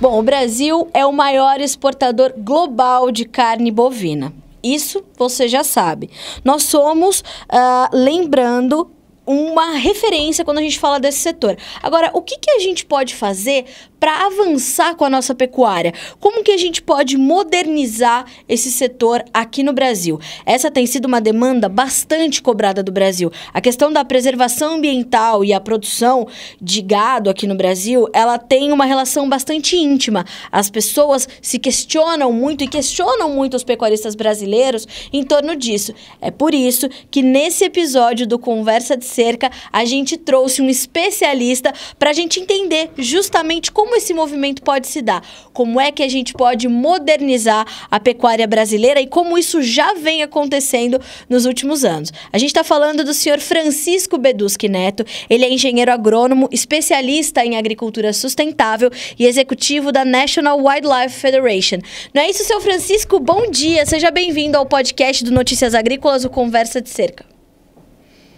Bom, o Brasil é o maior exportador global de carne bovina. Isso você já sabe. Nós somos, uh, lembrando, uma referência quando a gente fala desse setor. Agora, o que, que a gente pode fazer para avançar com a nossa pecuária? Como que a gente pode modernizar esse setor aqui no Brasil? Essa tem sido uma demanda bastante cobrada do Brasil. A questão da preservação ambiental e a produção de gado aqui no Brasil, ela tem uma relação bastante íntima. As pessoas se questionam muito e questionam muito os pecuaristas brasileiros em torno disso. É por isso que nesse episódio do Conversa de Cerca, a gente trouxe um especialista para a gente entender justamente como como esse movimento pode se dar, como é que a gente pode modernizar a pecuária brasileira e como isso já vem acontecendo nos últimos anos. A gente está falando do senhor Francisco Beduschi Neto, ele é engenheiro agrônomo, especialista em agricultura sustentável e executivo da National Wildlife Federation. Não é isso, seu Francisco? Bom dia, seja bem-vindo ao podcast do Notícias Agrícolas, o Conversa de Cerca.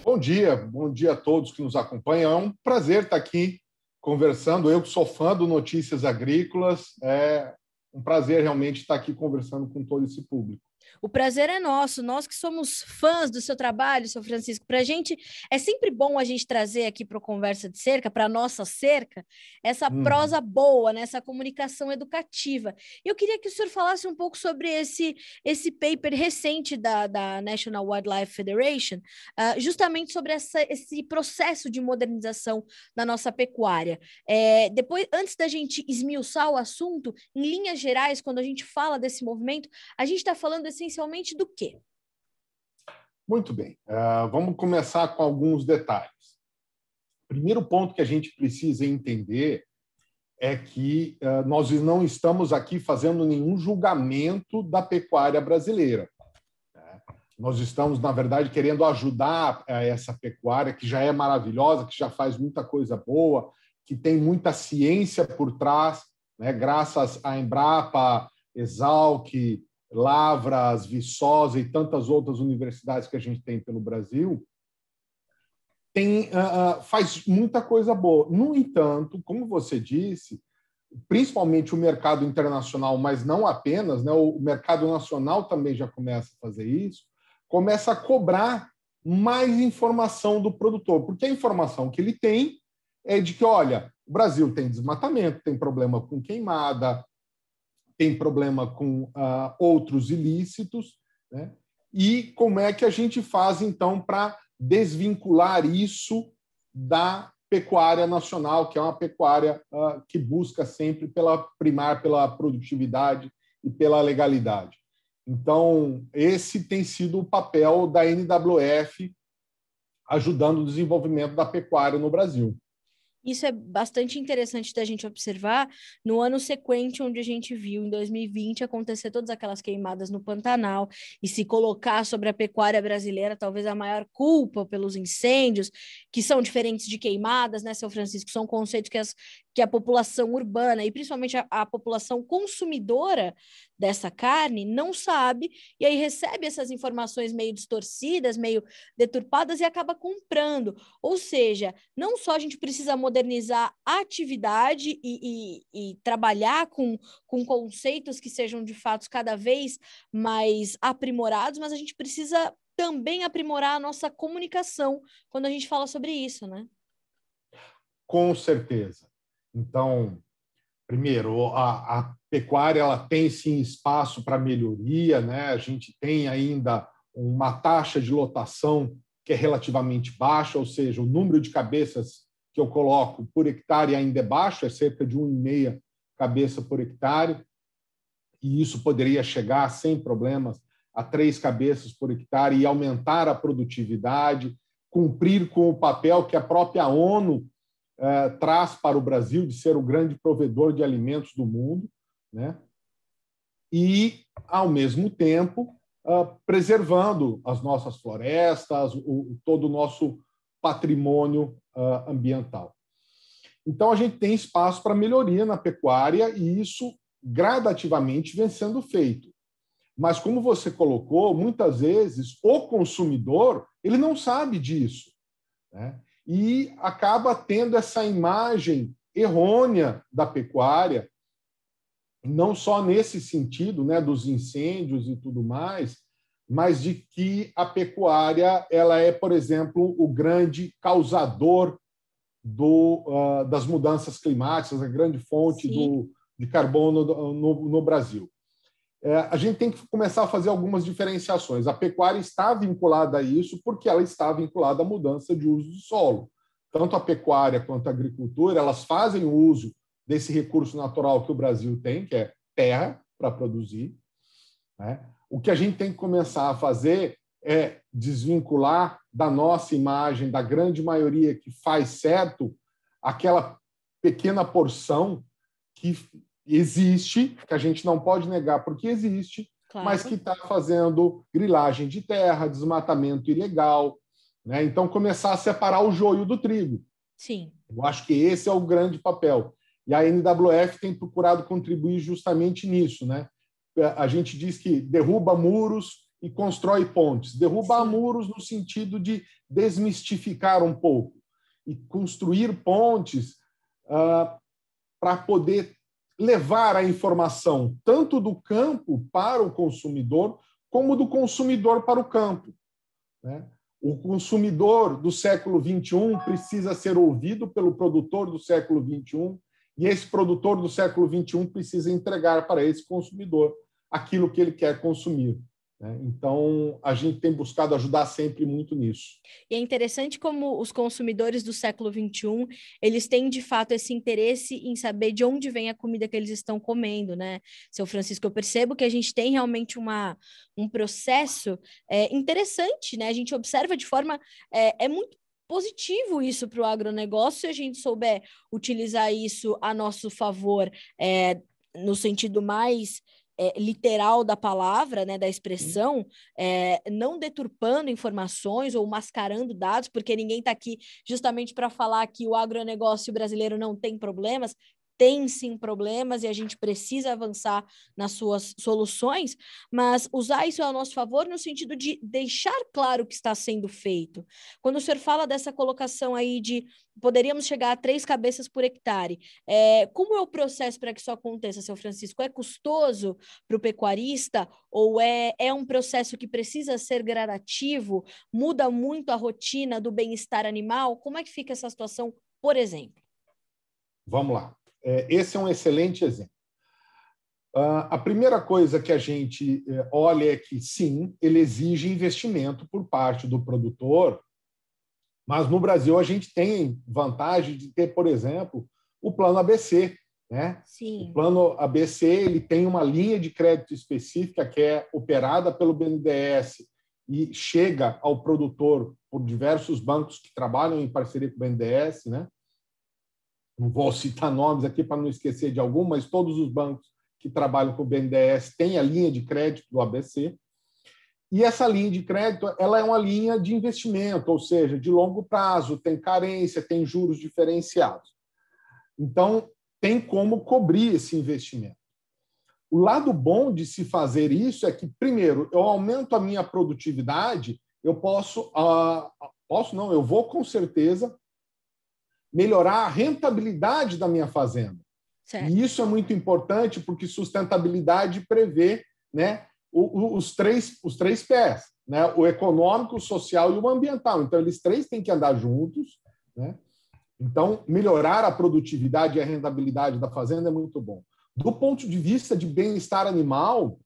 Bom dia, bom dia a todos que nos acompanham. É um prazer estar aqui conversando. Eu que sou fã do Notícias Agrícolas, é um prazer realmente estar aqui conversando com todo esse público. O prazer é nosso, nós que somos fãs do seu trabalho, seu Francisco. Para a gente, é sempre bom a gente trazer aqui para a Conversa de Cerca, para a nossa cerca, essa hum. prosa boa, né? essa comunicação educativa. Eu queria que o senhor falasse um pouco sobre esse, esse paper recente da, da National Wildlife Federation, uh, justamente sobre essa, esse processo de modernização da nossa pecuária. É, depois, antes da gente esmiuçar o assunto, em linhas gerais, quando a gente fala desse movimento, a gente está falando desse assim, essencialmente do quê? Muito bem, uh, vamos começar com alguns detalhes. Primeiro ponto que a gente precisa entender é que uh, nós não estamos aqui fazendo nenhum julgamento da pecuária brasileira. Né? Nós estamos, na verdade, querendo ajudar ah, essa pecuária, que já é maravilhosa, que já faz muita coisa boa, que tem muita ciência por trás, né? graças à Embrapa, Exalc, Lavras, Viçosa e tantas outras universidades que a gente tem pelo Brasil, tem, uh, faz muita coisa boa. No entanto, como você disse, principalmente o mercado internacional, mas não apenas, né, o mercado nacional também já começa a fazer isso, começa a cobrar mais informação do produtor, porque a informação que ele tem é de que, olha, o Brasil tem desmatamento, tem problema com queimada, tem problema com ah, outros ilícitos, né? e como é que a gente faz, então, para desvincular isso da pecuária nacional, que é uma pecuária ah, que busca sempre pela primar pela produtividade e pela legalidade. Então, esse tem sido o papel da NWF ajudando o desenvolvimento da pecuária no Brasil. Isso é bastante interessante da gente observar no ano sequente, onde a gente viu em 2020 acontecer todas aquelas queimadas no Pantanal e se colocar sobre a pecuária brasileira talvez a maior culpa pelos incêndios, que são diferentes de queimadas, né, São Francisco? São conceitos que as que a população urbana e principalmente a, a população consumidora dessa carne não sabe e aí recebe essas informações meio distorcidas, meio deturpadas e acaba comprando. Ou seja, não só a gente precisa modernizar a atividade e, e, e trabalhar com, com conceitos que sejam de fato cada vez mais aprimorados, mas a gente precisa também aprimorar a nossa comunicação quando a gente fala sobre isso, né? Com certeza. Então, primeiro, a, a pecuária ela tem sim espaço para melhoria, né? A gente tem ainda uma taxa de lotação que é relativamente baixa, ou seja, o número de cabeças que eu coloco por hectare ainda é baixo, é cerca de 1,5 cabeça por hectare, e isso poderia chegar sem problemas a três cabeças por hectare e aumentar a produtividade, cumprir com o papel que a própria ONU é, traz para o Brasil de ser o grande provedor de alimentos do mundo, né? e, ao mesmo tempo, é, preservando as nossas florestas, o, todo o nosso patrimônio é, ambiental. Então, a gente tem espaço para melhoria na pecuária e isso gradativamente vem sendo feito. Mas, como você colocou, muitas vezes o consumidor ele não sabe disso. Né? e acaba tendo essa imagem errônea da pecuária, não só nesse sentido, né, dos incêndios e tudo mais, mas de que a pecuária ela é, por exemplo, o grande causador do, uh, das mudanças climáticas, a grande fonte do, de carbono no, no, no Brasil é, a gente tem que começar a fazer algumas diferenciações. A pecuária está vinculada a isso porque ela está vinculada à mudança de uso do solo. Tanto a pecuária quanto a agricultura, elas fazem uso desse recurso natural que o Brasil tem, que é terra, para produzir. Né? O que a gente tem que começar a fazer é desvincular da nossa imagem, da grande maioria que faz certo, aquela pequena porção que existe, que a gente não pode negar porque existe, claro. mas que está fazendo grilagem de terra, desmatamento ilegal. Né? Então, começar a separar o joio do trigo. Sim. Eu acho que esse é o grande papel. E a NWF tem procurado contribuir justamente nisso. Né? A gente diz que derruba muros e constrói pontes. Derrubar Sim. muros no sentido de desmistificar um pouco e construir pontes uh, ah, para poder levar a informação tanto do campo para o consumidor, como do consumidor para o campo. Né? O consumidor do século XXI precisa ser ouvido pelo produtor do século XXI, e esse produtor do século XXI precisa entregar para esse consumidor aquilo que ele quer consumir. Né? Então, a gente tem buscado ajudar sempre muito nisso. E é interessante como os consumidores do século XXI, eles têm de fato esse interesse em saber de onde vem a comida que eles estão comendo, né? Seu Francisco, eu percebo que a gente tem realmente uma, um processo é, interessante, né? A gente observa de forma... é, é muito positivo isso para o agronegócio se a gente souber utilizar isso a nosso favor, é, no sentido mais é, literal da palavra, né, da expressão, é, não deturpando informações ou mascarando dados, porque ninguém está aqui justamente para falar que o agronegócio brasileiro não tem problemas, tem sim problemas e a gente precisa avançar nas suas soluções, mas usar isso ao nosso favor no sentido de deixar claro o que está sendo feito. Quando o senhor fala dessa colocação aí de poderíamos chegar a três cabeças por hectare, é, como é o processo para que isso aconteça, seu Francisco? É custoso para o pecuarista ou é, é um processo que precisa ser gradativo? Muda muito a rotina do bem-estar animal? Como é que fica essa situação, por exemplo? Vamos lá. É, esse é um excelente exemplo. Ah, a primeira coisa que a gente é, olha é que, sim, ele exige investimento por parte do produtor, mas no Brasil a gente tem vantagem de ter, por exemplo, o plano ABC. Né? Sim. O plano ABC ele tem uma linha de crédito específica que é operada pelo BNDES e chega ao produtor por diversos bancos que trabalham em parceria com o BNDES, né? não vou citar nomes aqui para não esquecer de algum, mas todos os bancos que trabalham com o BNDES têm a linha de crédito do ABC. E essa linha de crédito ela é uma linha de investimento, ou seja, de longo prazo, tem carência, tem juros diferenciados. Então, tem como cobrir esse investimento. O lado bom de se fazer isso é que, primeiro, eu aumento a minha produtividade, eu posso, ah, posso não, eu vou com certeza melhorar a rentabilidade da minha fazenda. Certo. E isso é muito importante porque sustentabilidade prevê né, os, três, os três pés, né, o econômico, o social e o ambiental. Então, eles três têm que andar juntos. Né? Então, melhorar a produtividade e a rentabilidade da fazenda é muito bom. Do ponto de vista de bem-estar animal,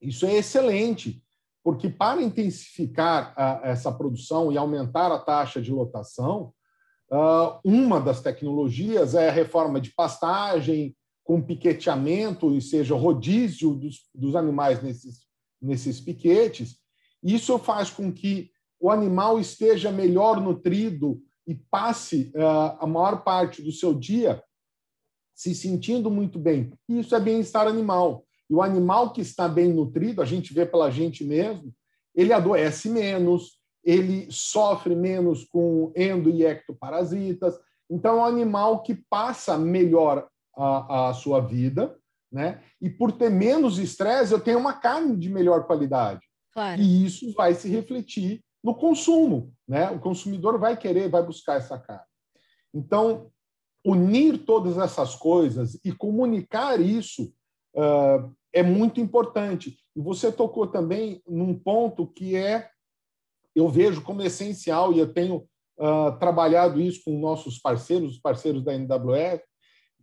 isso é excelente, porque para intensificar a, essa produção e aumentar a taxa de lotação, ah, uma das tecnologias é a reforma de pastagem, com piqueteamento, ou seja, rodízio dos, dos animais nesses, nesses piquetes. Isso faz com que o animal esteja melhor nutrido e passe uh, a maior parte do seu dia se sentindo muito bem. isso é bem-estar animal. E o animal que está bem nutrido, a gente vê pela gente mesmo, ele adoece menos, ele sofre menos com endo e ectoparasitas. Então, é um animal que passa melhor a, a sua vida, né? E por ter menos estresse, eu tenho uma carne de melhor qualidade. Claro. E isso vai se refletir no consumo, né? O consumidor vai querer, vai buscar essa carne. Então, unir todas essas coisas e comunicar isso uh, é muito importante. E você tocou também num ponto que é eu vejo como essencial, e eu tenho uh, trabalhado isso com nossos parceiros, os parceiros da NWF,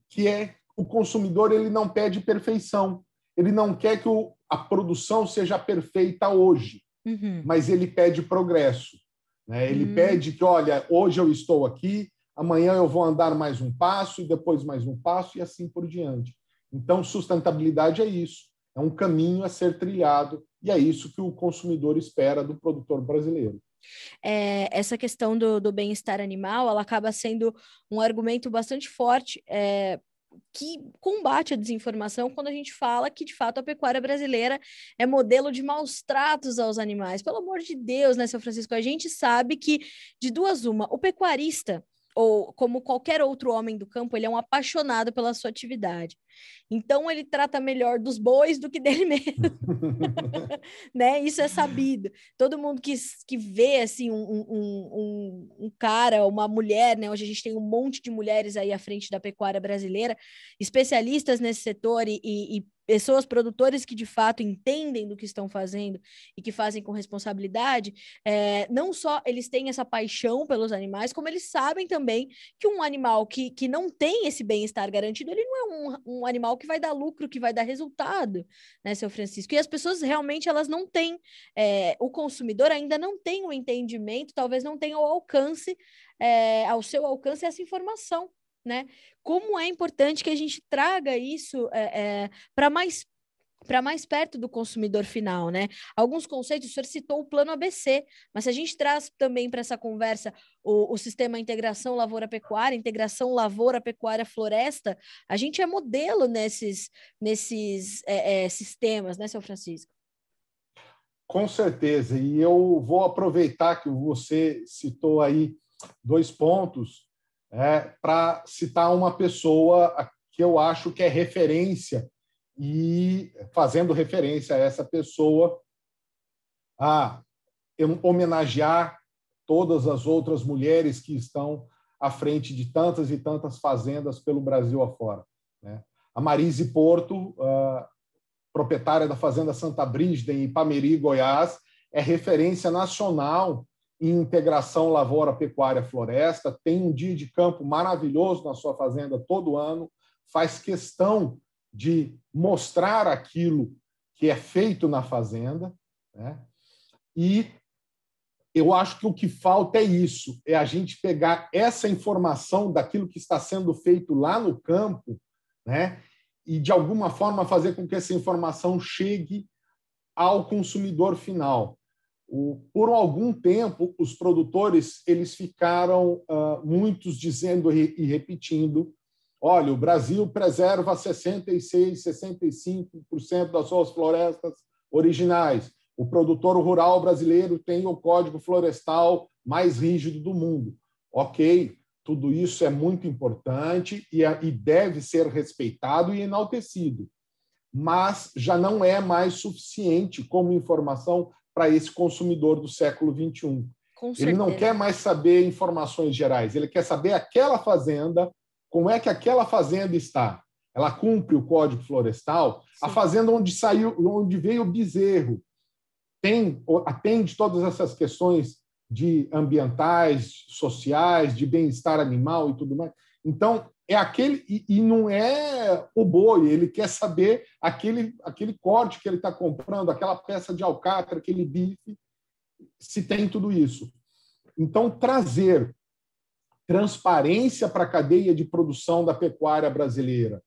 que é o consumidor ele não pede perfeição, ele não quer que o, a produção seja perfeita hoje, uhum. mas ele pede progresso. Né? Ele uhum. pede que, olha, hoje eu estou aqui, amanhã eu vou andar mais um passo, e depois mais um passo, e assim por diante. Então, sustentabilidade é isso, é um caminho a ser trilhado e é isso que o consumidor espera do produtor brasileiro. É, essa questão do, do bem-estar animal, ela acaba sendo um argumento bastante forte é, que combate a desinformação quando a gente fala que, de fato, a pecuária brasileira é modelo de maus tratos aos animais. Pelo amor de Deus, né, seu Francisco? A gente sabe que, de duas uma, o pecuarista ou como qualquer outro homem do campo, ele é um apaixonado pela sua atividade. Então ele trata melhor dos bois do que dele mesmo. né? Isso é sabido. Todo mundo que, que vê assim um, um, um, um, cara, uma mulher, né? Hoje a gente tem um monte de mulheres aí à frente da pecuária brasileira, especialistas nesse setor e, e, e pessoas, produtores que de fato entendem do que estão fazendo e que fazem com responsabilidade, é, não só eles têm essa paixão pelos animais, como eles sabem também que um animal que, que não tem esse bem-estar garantido, ele não é um, um um animal que vai dar lucro, que vai dar resultado, né, seu Francisco? E as pessoas realmente elas não têm, é, o consumidor ainda não tem o entendimento, talvez não tenha o alcance, é, ao seu alcance essa informação. Né? Como é importante que a gente traga isso é, é para mais para mais perto do consumidor final, né? Alguns conceitos, o senhor citou o plano ABC, mas se a gente traz também para essa conversa o, o sistema integração lavoura-pecuária, integração lavoura-pecuária-floresta, a gente é modelo nesses, nesses é, é, sistemas, né, seu Francisco? Com certeza, e eu vou aproveitar que você citou aí dois pontos é, para citar uma pessoa que eu acho que é referência e fazendo referência a essa pessoa, a homenagear todas as outras mulheres que estão à frente de tantas e tantas fazendas pelo Brasil afora. Né? A Marise Porto, a proprietária da Fazenda Santa Brígida, em Ipameri, Goiás, é referência nacional em integração lavoura-pecuária-floresta, tem um dia de campo maravilhoso na sua fazenda todo ano, faz questão de mostrar aquilo que é feito na fazenda. Né? E eu acho que o que falta é isso: é a gente pegar essa informação daquilo que está sendo feito lá no campo, né? E de alguma forma fazer com que essa informação chegue ao consumidor final. O, por algum tempo, os produtores eles ficaram uh, muitos dizendo e, e repetindo Olha, o Brasil preserva 66, 65% das suas florestas originais. O produtor rural brasileiro tem o código florestal mais rígido do mundo. Ok, tudo isso é muito importante e é, deve ser respeitado e enaltecido, mas já não é mais suficiente como informação para esse consumidor do século XXI. ele não quer mais saber informações gerais, ele quer saber aquela fazenda como é que aquela fazenda está? Ela cumpre o código florestal? Sim. A fazenda onde saiu, onde veio o bezerro, tem atende todas essas questões de ambientais, sociais, de bem-estar animal e tudo mais. Então, é aquele e, e, não é o boi, ele quer saber aquele aquele corte que ele está comprando, aquela peça de alcatra, aquele bife, se tem tudo isso. Então, trazer transparência para a cadeia de produção da pecuária brasileira.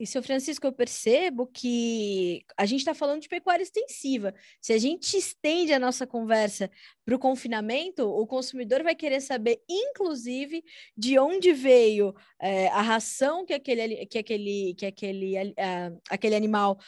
E, seu Francisco, eu percebo que a gente está falando de pecuária extensiva. Se a gente estende a nossa conversa para o confinamento, o consumidor vai querer saber, inclusive, de onde veio é, a ração que aquele, que aquele, que aquele, ah, aquele animal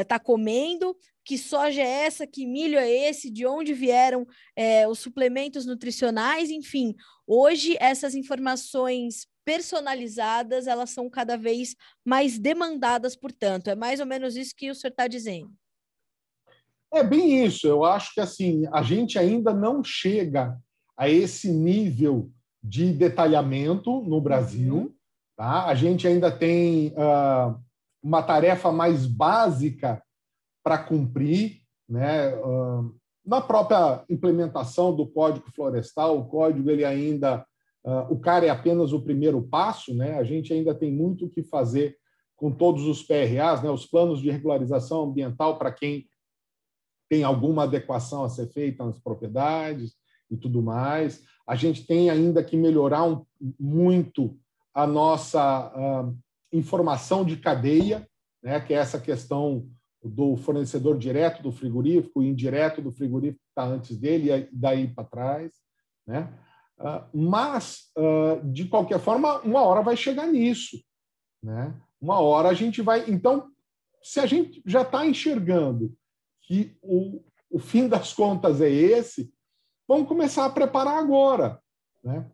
está eh, é, comendo, que soja é essa, que milho é esse, de onde vieram é, os suplementos nutricionais, enfim. Hoje, essas informações personalizadas, elas são cada vez mais demandadas, portanto. É mais ou menos isso que o senhor está dizendo. É bem isso. Eu acho que assim a gente ainda não chega a esse nível de detalhamento no Brasil. Uhum. Tá? A gente ainda tem uh, uma tarefa mais básica para cumprir, né? Uh, na própria implementação do Código Florestal, o código ele ainda ah, o cara é apenas o primeiro passo, né? a gente ainda tem muito o que fazer com todos os PRAs, né? os planos de regularização ambiental para quem tem alguma adequação a ser feita nas propriedades e tudo mais. A gente tem ainda que melhorar um, muito a nossa ah, informação de cadeia, né? que é essa questão do fornecedor direto do frigorífico, indireto do frigorífico que está antes dele e daí para trás. Né? Ah, mas, ah, de qualquer forma, uma hora vai chegar nisso. Né? Uma hora a gente vai. Então, se a gente já está enxergando que o, o fim das contas é esse, vamos começar a preparar agora. Né?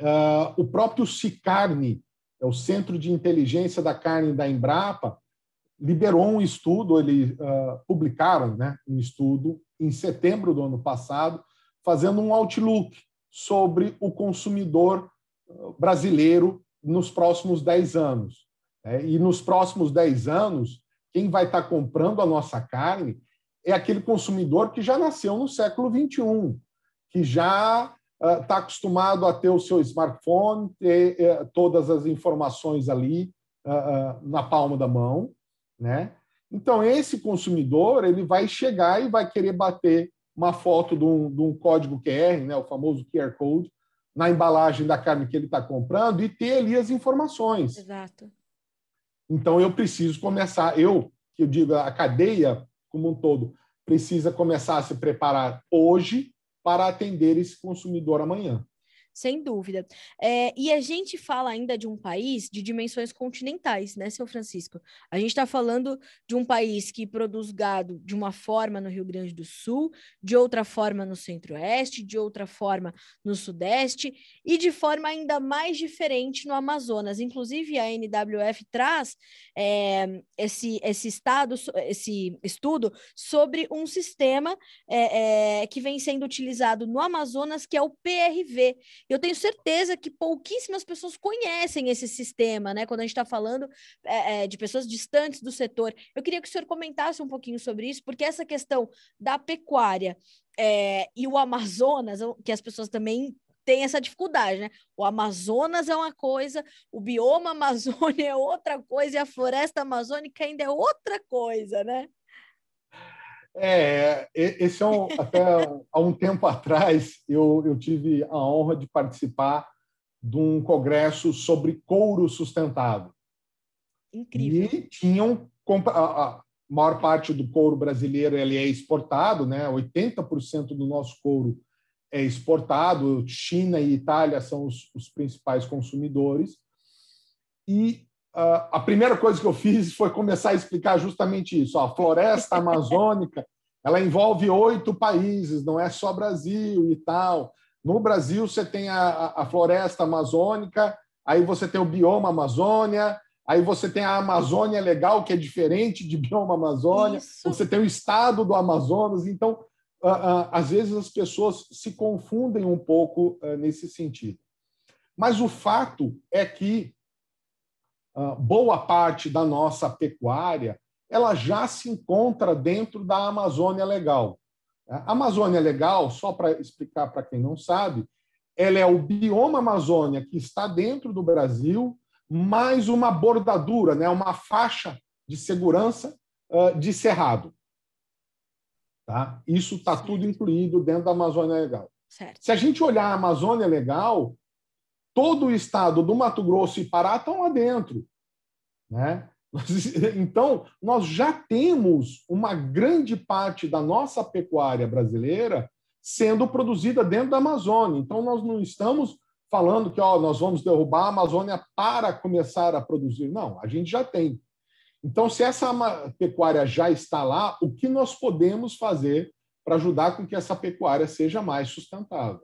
Ah, o próprio Cicarne, é o Centro de Inteligência da Carne da Embrapa, liberou um estudo, eles uh, publicaram né, um estudo em setembro do ano passado, fazendo um outlook sobre o consumidor uh, brasileiro nos próximos 10 anos. É, e nos próximos 10 anos, quem vai estar tá comprando a nossa carne é aquele consumidor que já nasceu no século XXI, que já está uh, acostumado a ter o seu smartphone, ter eh, todas as informações ali uh, na palma da mão, né? Então esse consumidor ele vai chegar e vai querer bater uma foto de um, de um código QR, né, o famoso QR Code, na embalagem da carne que ele está comprando e ter ali as informações. Exato. Então eu preciso começar, eu que eu digo a cadeia como um todo precisa começar a se preparar hoje para atender esse consumidor amanhã sem dúvida. É, e a gente fala ainda de um país de dimensões continentais, né, seu Francisco? A gente está falando de um país que produz gado de uma forma no Rio Grande do Sul, de outra forma no Centro-Oeste, de outra forma no Sudeste e de forma ainda mais diferente no Amazonas. Inclusive, a NWF traz é, esse, esse, estado, esse estudo sobre um sistema é, é, que vem sendo utilizado no Amazonas, que é o PRV eu tenho certeza que pouquíssimas pessoas conhecem esse sistema, né? Quando a gente está falando é, é, de pessoas distantes do setor. Eu queria que o senhor comentasse um pouquinho sobre isso, porque essa questão da pecuária é, e o Amazonas, que as pessoas também têm essa dificuldade, né? O Amazonas é uma coisa, o bioma Amazônia é outra coisa e a floresta amazônica ainda é outra coisa, né? É, é esse é um, até há um tempo atrás eu, eu tive a honra de participar de um congresso sobre couro sustentável. Incrível. E tinham a maior parte do couro brasileiro ele é exportado, né? 80% do nosso couro é exportado. China e Itália são os, os principais consumidores. E ah, a primeira coisa que eu fiz foi começar a explicar justamente isso. A floresta amazônica ela envolve oito países, não é só Brasil e tal. No Brasil, você tem a, a floresta amazônica, aí você tem o bioma Amazônia, aí você tem a Amazônia Legal, que é diferente de bioma Amazônia, isso. você tem o estado do Amazonas. Então, às vezes as pessoas se confundem um pouco ah, nesse sentido. Mas o fato é que ah, boa parte da nossa pecuária ela já se encontra dentro da Amazônia Legal. A Amazônia Legal, só para explicar para quem não sabe, ela é o bioma Amazônia que está dentro do Brasil, mais uma bordadura, né, uma faixa de segurança uh, de cerrado. Tá? Isso está tudo incluído dentro da Amazônia Legal. Certo. Se a gente olhar a Amazônia Legal, todo o estado do Mato Grosso e Pará estão lá dentro. Né? Então, nós já temos uma grande parte da nossa pecuária brasileira sendo produzida dentro da Amazônia. Então, nós não estamos falando que ó, nós vamos derrubar a Amazônia para começar a produzir. Não, a gente já tem. Então, se essa pecuária já está lá, o que nós podemos fazer para ajudar com que essa pecuária seja mais sustentável?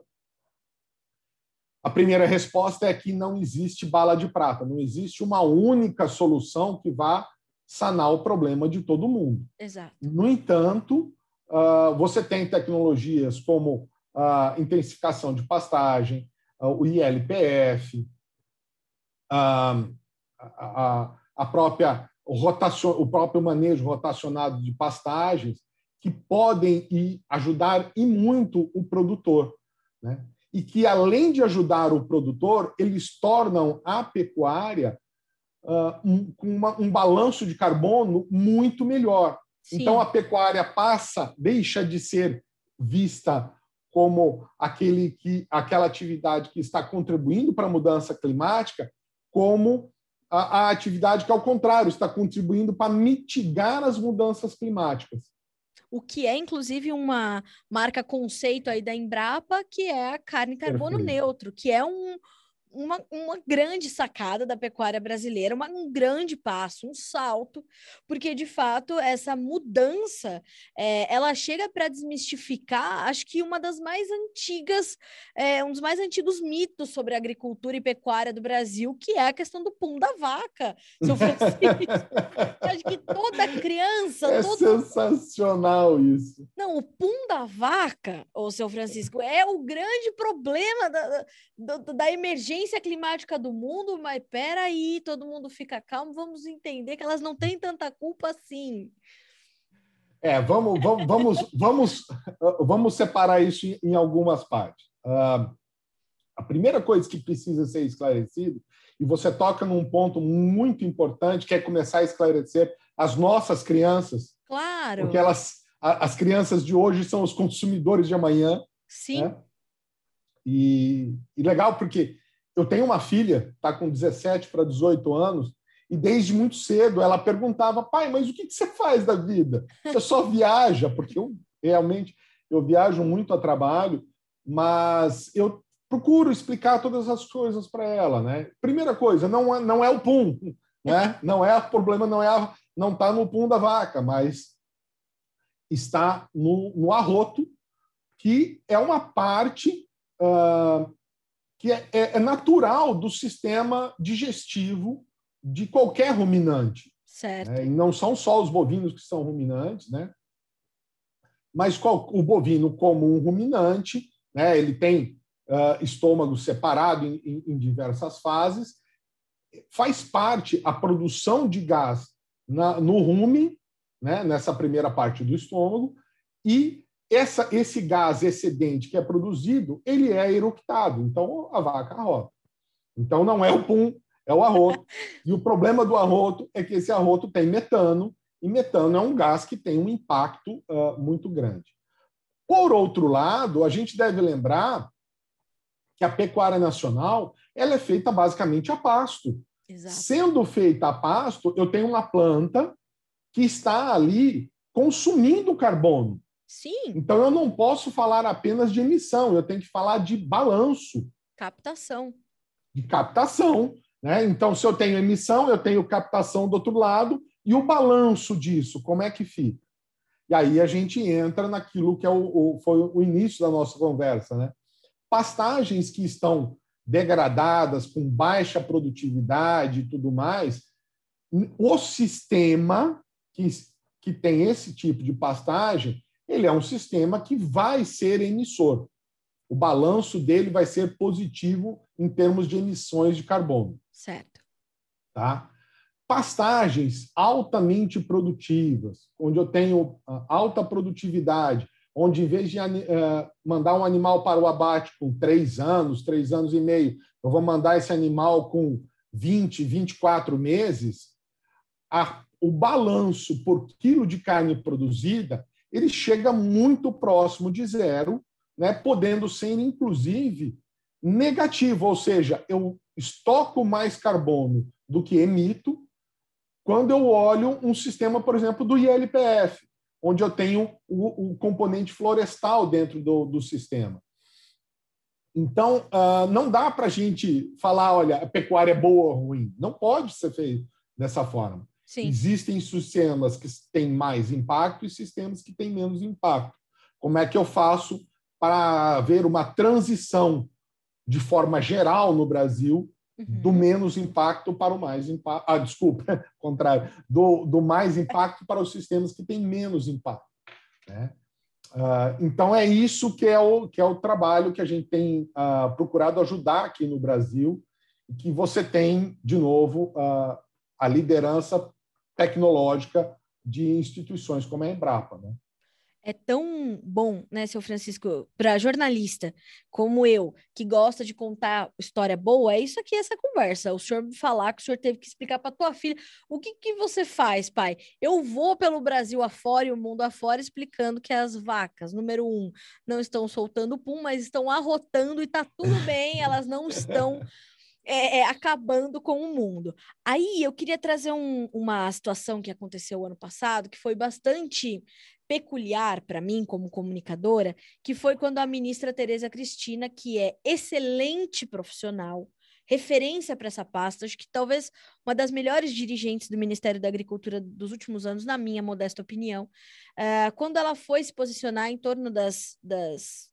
A primeira resposta é que não existe bala de prata, não existe uma única solução que vá sanar o problema de todo mundo. Exato. No entanto, ah, você tem tecnologias como a ah, intensificação de pastagem, ah, o ILPF, a, a, a própria rotacion, o próprio manejo rotacionado de pastagens, que podem ir, ajudar e muito o produtor. Né? e que, além de ajudar o produtor, eles tornam a pecuária uh, um, uma, um balanço de carbono muito melhor. Sim. Então, a pecuária passa, deixa de ser vista como aquele que, aquela atividade que está contribuindo para a mudança climática, como a, a atividade que, ao contrário, está contribuindo para mitigar as mudanças climáticas o que é inclusive uma marca conceito aí da Embrapa, que é a carne carbono neutro, que é um, uma, uma grande sacada da pecuária brasileira, uma, um grande passo, um salto, porque de fato essa mudança é, ela chega para desmistificar, acho que uma das mais antigas, é, um dos mais antigos mitos sobre agricultura e pecuária do Brasil, que é a questão do pum da vaca, seu Francisco. acho que toda criança. É sensacional isso. Não, o pum da vaca, ô seu Francisco, é o grande problema da, da, da emergência emergência climática do mundo, mas peraí, todo mundo fica calmo, vamos entender que elas não têm tanta culpa assim. É, vamos, vamos, vamos, vamos, vamos separar isso em algumas partes. Uh, a primeira coisa que precisa ser esclarecido, e você toca num ponto muito importante, que é começar a esclarecer as nossas crianças. Claro. Porque elas, a, as crianças de hoje são os consumidores de amanhã. Sim. Né? E, e legal porque eu tenho uma filha, está com 17 para 18 anos, e desde muito cedo ela perguntava: pai, mas o que, que você faz da vida? Você só viaja? Porque eu realmente eu viajo muito a trabalho, mas eu procuro explicar todas as coisas para ela, né? Primeira coisa, não é, não é o pum, né? Não é o problema, não é a, não está no pum da vaca, mas está no, no arroto, que é uma parte uh, que é, é, é natural do sistema digestivo de qualquer ruminante. Certo. Né? E não são só os bovinos que são ruminantes, né? Mas qual, o bovino como um ruminante, né? Ele tem uh, estômago separado em, em, em diversas fases. Faz parte a produção de gás na, no rumen, né? Nessa primeira parte do estômago e essa, esse gás excedente que é produzido, ele é eructado. Então, a vaca arrota. Então, não é o pum, é o arroto. E o problema do arroto é que esse arroto tem metano, e metano é um gás que tem um impacto uh, muito grande. Por outro lado, a gente deve lembrar que a pecuária nacional ela é feita basicamente a pasto. Exato. Sendo feita a pasto, eu tenho uma planta que está ali consumindo carbono. Sim. Então eu não posso falar apenas de emissão, eu tenho que falar de balanço. Captação. De captação. Né? Então, se eu tenho emissão, eu tenho captação do outro lado, e o balanço disso, como é que fica? E aí a gente entra naquilo que é o, o, foi o início da nossa conversa. Né? Pastagens que estão degradadas, com baixa produtividade e tudo mais, o sistema que, que tem esse tipo de pastagem, ele é um sistema que vai ser emissor. O balanço dele vai ser positivo em termos de emissões de carbono. Certo. Tá? Pastagens altamente produtivas, onde eu tenho ah, alta produtividade, onde em vez de eh, mandar um animal para o abate com três anos, três anos e meio, eu vou mandar esse animal com 20, 24 meses, a, o balanço por quilo de carne produzida ele chega muito próximo de zero, né, podendo ser, inclusive, negativo, ou seja, eu estoco mais carbono do que emito quando eu olho um sistema, por exemplo, do ILPF, onde eu tenho o, o componente florestal dentro do, do sistema. Então, uh, não dá para a gente falar, olha, a pecuária é boa ou ruim. Não pode ser feito dessa forma. Sim. Existem sistemas que têm mais impacto e sistemas que têm menos impacto. Como é que eu faço para haver uma transição de forma geral no Brasil uhum. do menos impacto para o mais impacto? Ah, desculpa, contrário, do, do mais impacto para os sistemas que têm menos impacto. Né? Uh, então é isso que é o que é o trabalho que a gente tem uh, procurado ajudar aqui no Brasil, que você tem de novo uh, a liderança tecnológica de instituições como a Embrapa. Né? É tão bom, né, seu Francisco, para jornalista como eu, que gosta de contar história boa, é isso aqui, essa conversa. O senhor me falar que o senhor teve que explicar para tua filha o que, que você faz, pai. Eu vou pelo Brasil afora e o mundo afora explicando que as vacas, número um, não estão soltando pum, mas estão arrotando e tá tudo bem, elas não estão é, é, acabando com o mundo. Aí eu queria trazer um, uma situação que aconteceu ano passado, que foi bastante peculiar para mim como comunicadora, que foi quando a ministra Tereza Cristina, que é excelente profissional, referência para essa pasta, acho que talvez uma das melhores dirigentes do Ministério da Agricultura dos últimos anos, na minha modesta opinião, uh, quando ela foi se posicionar em torno das, das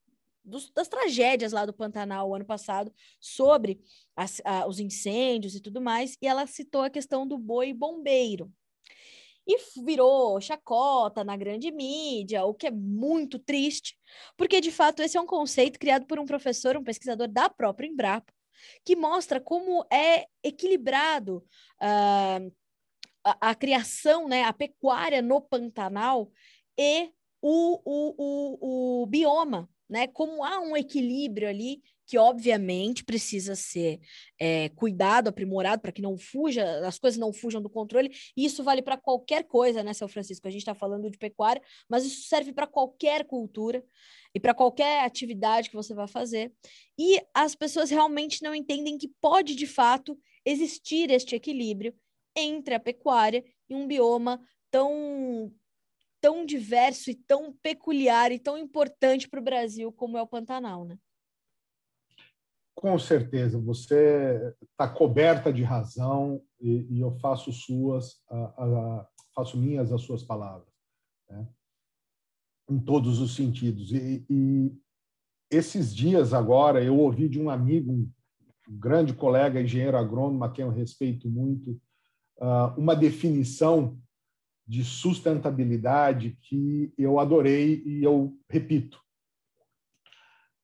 dos, das tragédias lá do Pantanal o ano passado, sobre as, a, os incêndios e tudo mais, e ela citou a questão do boi bombeiro. E virou chacota na grande mídia, o que é muito triste, porque de fato esse é um conceito criado por um professor, um pesquisador da própria Embrapa, que mostra como é equilibrado uh, a, a, criação, né, a pecuária no Pantanal e o, o, o, o bioma né? Como há um equilíbrio ali que obviamente precisa ser é, cuidado, aprimorado para que não fuja, as coisas não fujam do controle. E isso vale para qualquer coisa, né, São Francisco? A gente está falando de pecuária, mas isso serve para qualquer cultura e para qualquer atividade que você vai fazer. E as pessoas realmente não entendem que pode de fato existir este equilíbrio entre a pecuária e um bioma tão tão diverso e tão peculiar e tão importante para o Brasil como é o Pantanal, né? Com certeza, você está coberta de razão e, e eu faço suas, a, a, faço minhas as suas palavras, né? em todos os sentidos. E, e, esses dias agora eu ouvi de um amigo, um grande colega engenheiro agrônomo a quem eu respeito muito, ah, uma definição de sustentabilidade que eu adorei e eu repito.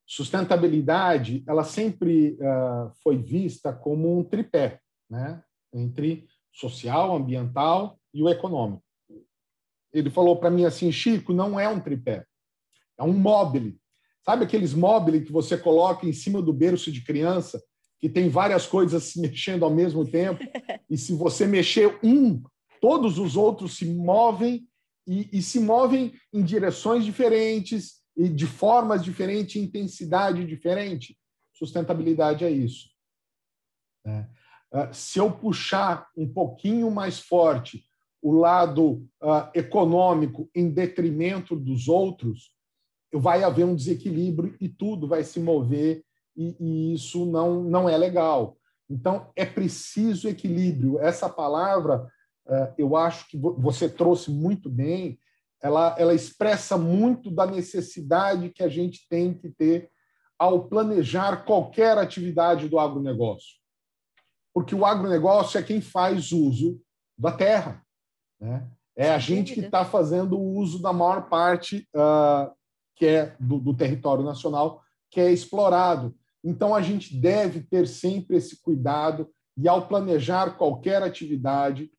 Sustentabilidade, ela sempre uh, foi vista como um tripé, né? entre social, ambiental e o econômico. Ele falou para mim assim, Chico, não é um tripé, é um móvel. Sabe aqueles móveis que você coloca em cima do berço de criança, que tem várias coisas se mexendo ao mesmo tempo, e se você mexer um, Todos os outros se movem e, e se movem em direções diferentes, e de formas diferentes, intensidade diferente. Sustentabilidade é isso. Né? Ah, se eu puxar um pouquinho mais forte o lado uh, econômico em detrimento dos outros, vai haver um desequilíbrio e tudo vai se mover, e, e isso não, não é legal. Então, é preciso equilíbrio. Essa palavra é, eu acho que você trouxe muito bem, ela, ela expressa muito da necessidade que a gente tem que ter ao planejar qualquer atividade do agronegócio. Porque o agronegócio é quem faz uso da terra. Né? É a gente que está fazendo o uso da maior parte uh, que é do, do território nacional que é explorado. Então, a gente deve ter sempre esse cuidado e, ao planejar qualquer atividade,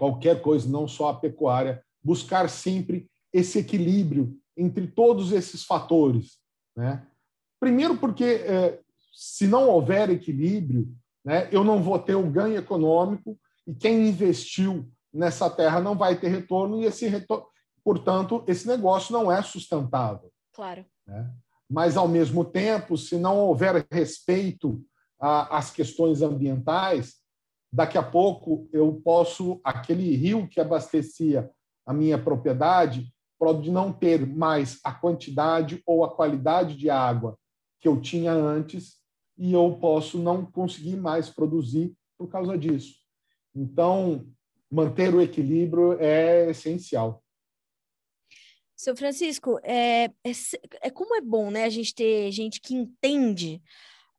qualquer coisa, não só a pecuária, buscar sempre esse equilíbrio entre todos esses fatores. Né? Primeiro, porque é, se não houver equilíbrio, né, eu não vou ter o um ganho econômico e quem investiu nessa terra não vai ter retorno e esse retorno, portanto, esse negócio não é sustentável. Claro. Né? Mas ao mesmo tempo, se não houver respeito às questões ambientais, daqui a pouco eu posso, aquele rio que abastecia a minha propriedade, pode não ter mais a quantidade ou a qualidade de água que eu tinha antes e eu posso não conseguir mais produzir por causa disso. Então, manter o equilíbrio é essencial. Seu Francisco, é, é, é como é bom né, a gente ter gente que entende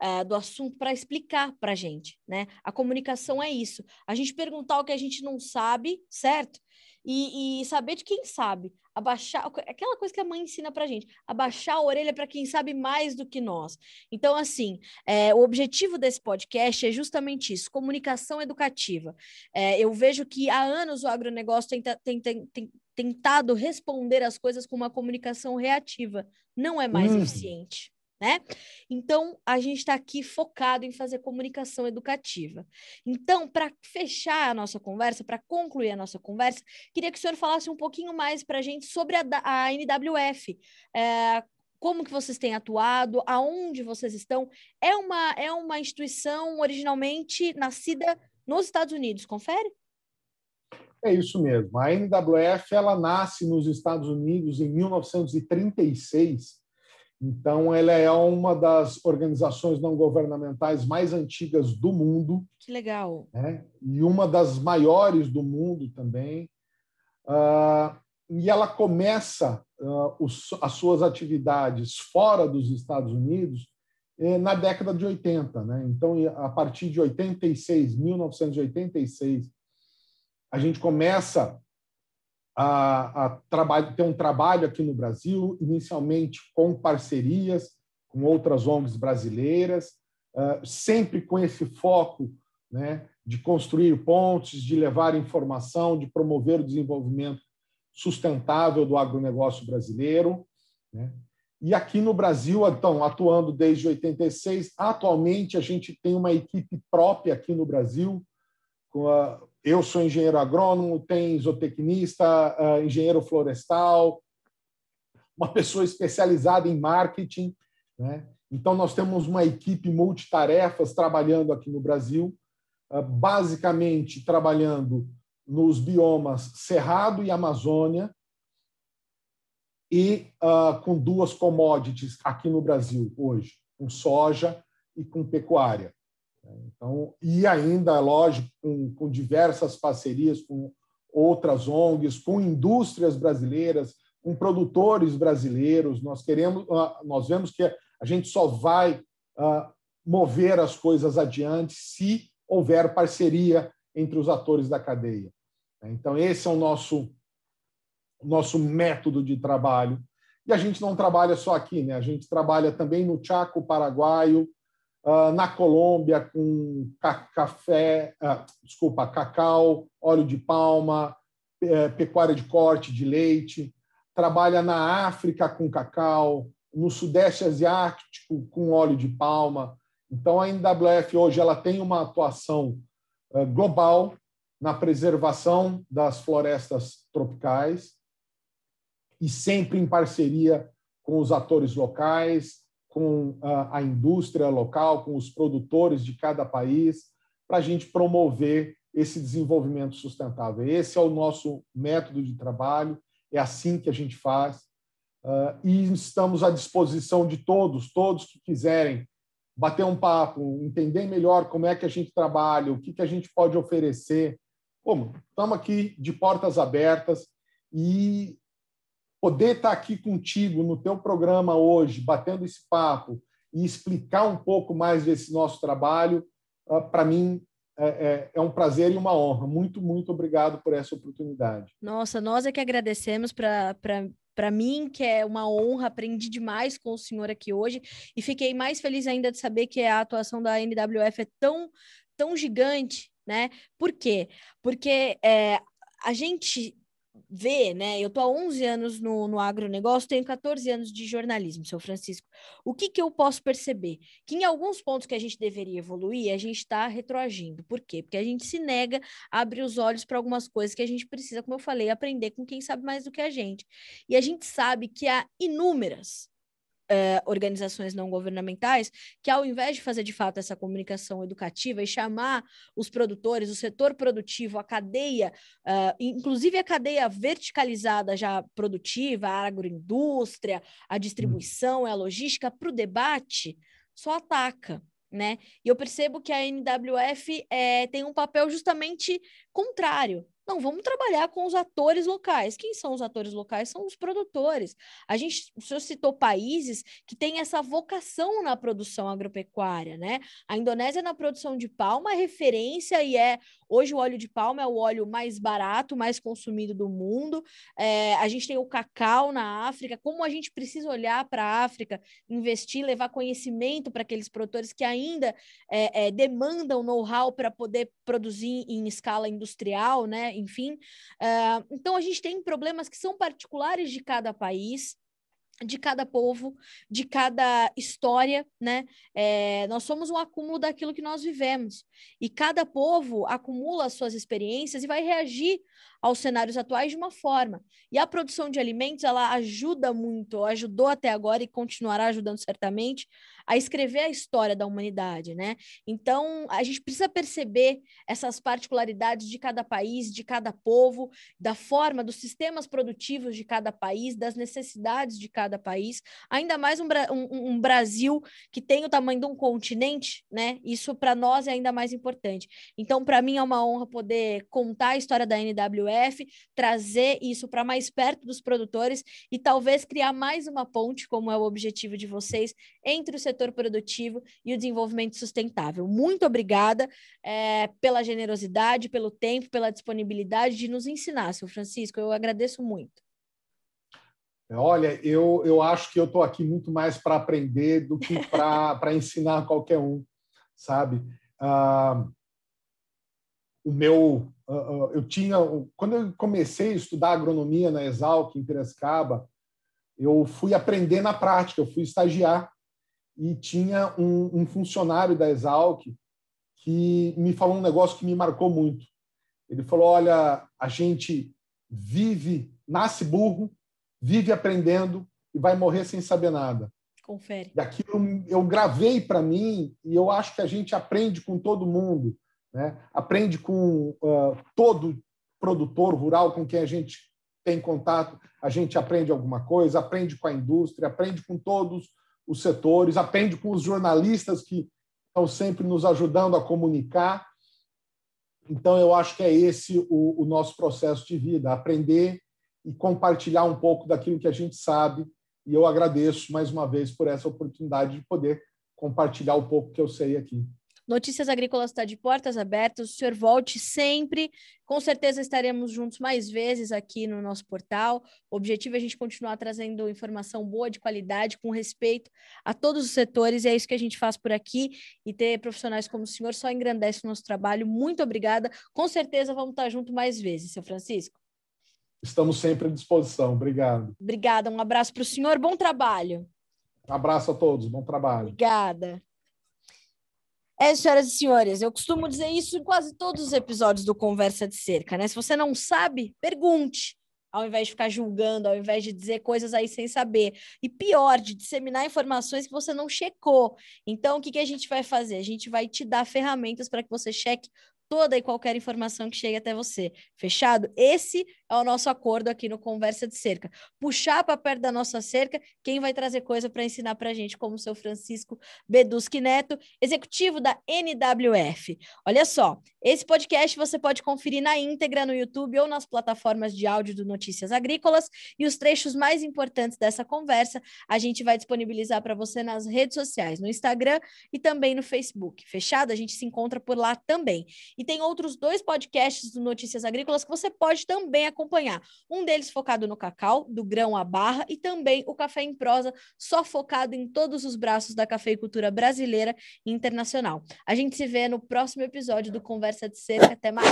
uh, do assunto para explicar para a gente, né? A comunicação é isso. A gente perguntar o que a gente não sabe, certo? E, e saber de quem sabe. Abaixar, aquela coisa que a mãe ensina para gente, abaixar a orelha para quem sabe mais do que nós. Então, assim, é, o objetivo desse podcast é justamente isso: comunicação educativa. É, eu vejo que há anos o agronegócio tenta, tentado responder as coisas com uma comunicação reativa. Não é mais hum. eficiente né? Então, a gente está aqui focado em fazer comunicação educativa. Então, para fechar a nossa conversa, para concluir a nossa conversa, queria que o senhor falasse um pouquinho mais para a gente sobre a, a NWF. É, como que vocês têm atuado, aonde vocês estão. É uma, é uma instituição originalmente nascida nos Estados Unidos, confere? É isso mesmo. A NWF ela nasce nos Estados Unidos em 1936 então, ela é uma das organizações não governamentais mais antigas do mundo. Que legal. Né? E uma das maiores do mundo também. Uh, e ela começa uh, os, as suas atividades fora dos Estados Unidos eh, na década de 80. Né? Então, a partir de 86, 1986, a gente começa a, a trabalho, ter um trabalho aqui no Brasil, inicialmente com parcerias com outras ONGs brasileiras, uh, sempre com esse foco né, de construir pontes, de levar informação, de promover o desenvolvimento sustentável do agronegócio brasileiro. Né? E aqui no Brasil, então, atuando desde 86, atualmente a gente tem uma equipe própria aqui no Brasil, com a, eu sou engenheiro agrônomo, tem zootecnista, uh, engenheiro florestal, uma pessoa especializada em marketing. Né? Então, nós temos uma equipe multitarefas trabalhando aqui no Brasil, uh, basicamente trabalhando nos biomas Cerrado e Amazônia, e uh, com duas commodities aqui no Brasil hoje, com soja e com pecuária. Né? Então, e ainda, lógico, com, com diversas parcerias com outras ONGs, com indústrias brasileiras, com produtores brasileiros. Nós queremos, ah, nós vemos que a gente só vai ah, mover as coisas adiante se houver parceria entre os atores da cadeia. Né? Então esse é o nosso nosso método de trabalho. E a gente não trabalha só aqui, né? A gente trabalha também no Chaco paraguaio, ah, na Colômbia com café, ah, desculpa, cacau, óleo de palma, eh, pecuária de corte de leite, trabalha na África com cacau, no Sudeste Asiático com óleo de palma. Então a NWF hoje ela tem uma atuação ah, global na preservação das florestas tropicais e sempre em parceria com os atores locais, com a, a indústria local, com os produtores de cada país, para a gente promover esse desenvolvimento sustentável. Esse é o nosso método de trabalho, é assim que a gente faz. Uh, e estamos à disposição de todos, todos que quiserem bater um papo, entender melhor como é que a gente trabalha, o que, que a gente pode oferecer. Como? Estamos aqui de portas abertas e poder estar tá aqui contigo no teu programa hoje, batendo esse papo e explicar um pouco mais desse nosso trabalho, ah, para mim é, é, é, um prazer e uma honra. Muito, muito obrigado por essa oportunidade. Nossa, nós é que agradecemos para para mim, que é uma honra, aprendi demais com o senhor aqui hoje e fiquei mais feliz ainda de saber que a atuação da NWF é tão, tão gigante, né? Por quê? Porque é, a gente ver, né? Eu tô há 11 anos no, no agronegócio, tenho 14 anos de jornalismo, seu Francisco. O que, que eu posso perceber? Que em alguns pontos que a gente deveria evoluir, a gente está retroagindo. Por quê? Porque a gente se nega a abrir os olhos para algumas coisas que a gente precisa, como eu falei, aprender com quem sabe mais do que a gente. E a gente sabe que há inúmeras eh, organizações não governamentais, que ao invés de fazer de fato essa comunicação educativa e chamar os produtores, o setor produtivo, a cadeia, eh, inclusive a cadeia verticalizada já produtiva, a agroindústria, a distribuição, a logística, para o debate, só ataca né? E eu percebo que a NWF é, tem um papel justamente contrário, não, vamos trabalhar com os atores locais. Quem são os atores locais? São os produtores. A gente, o senhor citou países que têm essa vocação na produção agropecuária, né? A Indonésia é na produção de palma é referência e é hoje o óleo de palma é o óleo mais barato, mais consumido do mundo. É, a gente tem o cacau na África. Como a gente precisa olhar para a África, investir, levar conhecimento para aqueles produtores que ainda é, é, demandam know-how para poder produzir em escala industrial, né? Né, enfim. Uh, então a gente tem problemas que são particulares de cada país de cada povo, de cada história, né? É, nós somos um acúmulo daquilo que nós vivemos. E cada povo acumula as suas experiências e vai reagir aos cenários atuais de uma forma. E a produção de alimentos, ela ajuda muito, ajudou até agora e continuará ajudando certamente a escrever a história da humanidade, né? Então, a gente precisa perceber essas particularidades de cada país, de cada povo, da forma, dos sistemas produtivos de cada país, das necessidades de cada cada país, ainda mais um, um, um Brasil que tem o tamanho de um continente, né? Isso para nós é ainda mais importante. Então, para mim é uma honra poder contar a história da NWF, trazer isso para mais perto dos produtores e talvez criar mais uma ponte, como é o objetivo de vocês, entre o setor produtivo e o desenvolvimento sustentável. Muito obrigada é, pela generosidade, pelo tempo, pela disponibilidade de nos ensinar, seu Francisco. Eu agradeço muito. É, olha, eu, eu acho que eu estou aqui muito mais para aprender do que para ensinar qualquer um, sabe? Ah, o meu, ah, ah, eu tinha, quando eu comecei a estudar agronomia na Exalc, em Piracicaba, eu fui aprender na prática, eu fui estagiar e tinha um, um funcionário da Exalc que me falou um negócio que me marcou muito. Ele falou: Olha, a gente vive, nasce burro, vive aprendendo e vai morrer sem saber nada. Confere. Daquilo aquilo eu gravei para mim e eu acho que a gente aprende com todo mundo, né? Aprende com uh, todo produtor rural com quem a gente tem contato, a gente aprende alguma coisa, aprende com a indústria, aprende com todos os setores, aprende com os jornalistas que estão sempre nos ajudando a comunicar. Então, eu acho que é esse o, o nosso processo de vida: aprender, e compartilhar um pouco daquilo que a gente sabe. E eu agradeço mais uma vez por essa oportunidade de poder compartilhar um pouco que eu sei aqui. Notícias Agrícolas está de portas abertas. O senhor volte sempre. Com certeza estaremos juntos mais vezes aqui no nosso portal. O objetivo é a gente continuar trazendo informação boa, de qualidade, com respeito a todos os setores. E é isso que a gente faz por aqui. E ter profissionais como o senhor só engrandece o nosso trabalho. Muito obrigada. Com certeza vamos estar juntos mais vezes, seu Francisco. Estamos sempre à disposição. Obrigado. Obrigada. Um abraço para o senhor. Bom trabalho. Abraço a todos. Bom trabalho. Obrigada. É, senhoras e senhores, eu costumo dizer isso em quase todos os episódios do Conversa de Cerca, né? Se você não sabe, pergunte, ao invés de ficar julgando, ao invés de dizer coisas aí sem saber. E pior, de disseminar informações que você não checou. Então, o que, que a gente vai fazer? A gente vai te dar ferramentas para que você cheque toda e qualquer informação que chegue até você. Fechado? Esse ao nosso acordo aqui no Conversa de Cerca. Puxar para perto da nossa cerca quem vai trazer coisa para ensinar para a gente, como o seu Francisco Beduschi Neto, executivo da NWF. Olha só, esse podcast você pode conferir na íntegra no YouTube ou nas plataformas de áudio do Notícias Agrícolas e os trechos mais importantes dessa conversa a gente vai disponibilizar para você nas redes sociais, no Instagram e também no Facebook. Fechado? A gente se encontra por lá também. E tem outros dois podcasts do Notícias Agrícolas que você pode também acompanhar acompanhar. Um deles focado no cacau, do grão à barra, e também o Café em Prosa, só focado em todos os braços da cafeicultura brasileira e internacional. A gente se vê no próximo episódio do Conversa de Cerca. Até mais!